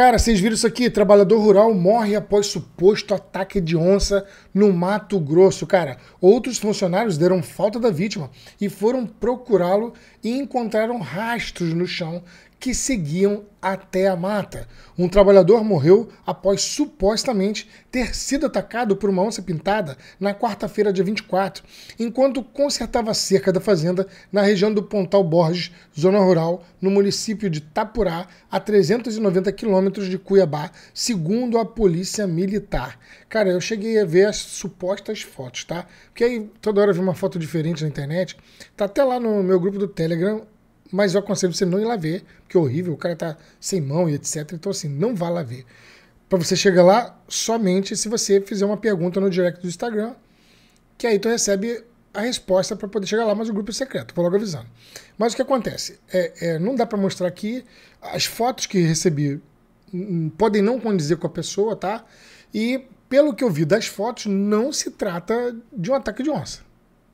Cara, vocês viram isso aqui? Trabalhador rural morre após suposto ataque de onça no Mato Grosso. Cara, outros funcionários deram falta da vítima e foram procurá-lo e encontraram rastros no chão que seguiam até a mata. Um trabalhador morreu após supostamente ter sido atacado por uma onça pintada na quarta-feira, dia 24, enquanto consertava a cerca da fazenda na região do Pontal Borges, zona rural, no município de Tapurá, a 390 quilômetros de Cuiabá, segundo a polícia militar. Cara, eu cheguei a ver as supostas fotos, tá? Porque aí toda hora eu vi uma foto diferente na internet. Tá até lá no meu grupo do Telegram, mas eu aconselho você não ir lá ver, porque é horrível, o cara tá sem mão e etc. Então, assim, não vá lá ver. Para você chegar lá somente se você fizer uma pergunta no direct do Instagram, que aí tu recebe a resposta para poder chegar lá, mas o grupo é secreto, vou logo avisando. Mas o que acontece? É, é não dá para mostrar aqui, as fotos que recebi hum, podem não condizer com a pessoa, tá? E pelo que eu vi das fotos, não se trata de um ataque de onça.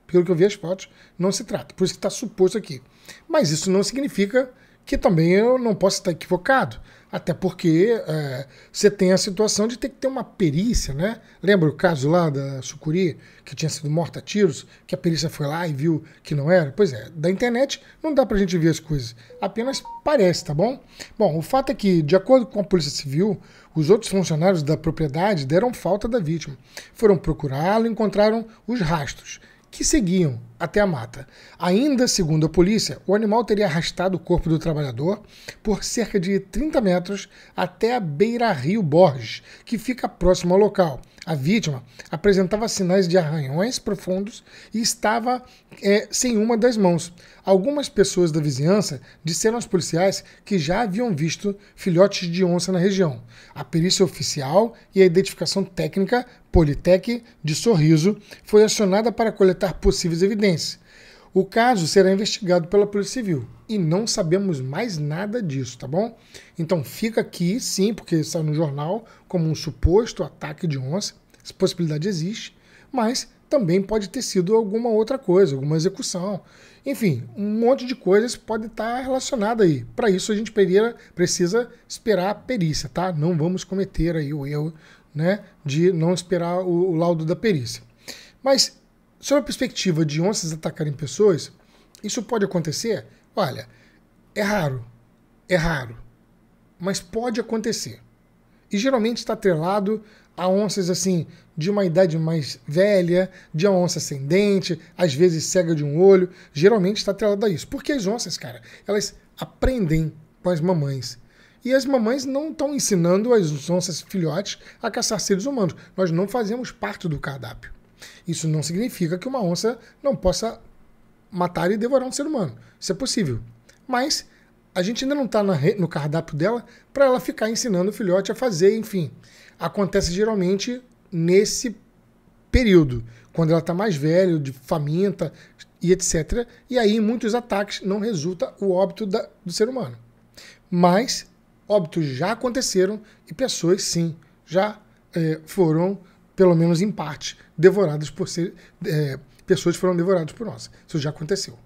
Pelo que eu vi as fotos, não se trata. Por isso que está suposto aqui. Mas isso não significa que também eu não posso estar equivocado. Até porque é, você tem a situação de ter que ter uma perícia, né? Lembra o caso lá da Sucuri, que tinha sido morta a tiros, que a perícia foi lá e viu que não era? Pois é, da internet não dá pra gente ver as coisas, apenas parece, tá bom? Bom, o fato é que, de acordo com a Polícia Civil, os outros funcionários da propriedade deram falta da vítima. Foram procurá-lo e encontraram os rastros que seguiam até a mata. Ainda segundo a polícia, o animal teria arrastado o corpo do trabalhador por cerca de 30 metros até a beira-rio Borges, que fica próximo ao local. A vítima apresentava sinais de arranhões profundos e estava é, sem uma das mãos. Algumas pessoas da vizinhança disseram aos policiais que já haviam visto filhotes de onça na região. A perícia oficial e a identificação técnica Politec de Sorriso foi acionada para coletar possíveis evidências. O caso será investigado pela Polícia Civil e não sabemos mais nada disso, tá bom? Então fica aqui, sim, porque saiu no jornal como um suposto ataque de onça, essa possibilidade existe, mas também pode ter sido alguma outra coisa, alguma execução. Enfim, um monte de coisas pode estar relacionada aí. Para isso a gente precisa esperar a perícia, tá? Não vamos cometer aí o erro, né, de não esperar o, o laudo da perícia. Mas sob a perspectiva de onças atacarem pessoas, isso pode acontecer? Olha, é raro, é raro, mas pode acontecer. E geralmente está atrelado a onças assim de uma idade mais velha, de uma onça ascendente, às vezes cega de um olho, geralmente está trazida a isso. Porque as onças, cara, elas aprendem com as mamães. E as mamães não estão ensinando as onças filhotes a caçar seres humanos. Nós não fazemos parte do cardápio. Isso não significa que uma onça não possa matar e devorar um ser humano. Isso é possível. Mas a gente ainda não está no cardápio dela para ela ficar ensinando o filhote a fazer, enfim. Acontece geralmente nesse período, quando ela está mais velha, de faminta e etc. E aí, em muitos ataques, não resulta o óbito da, do ser humano. Mas óbitos já aconteceram e pessoas, sim, já é, foram, pelo menos em parte, devoradas por ser. É, pessoas foram devoradas por nós. Isso já aconteceu.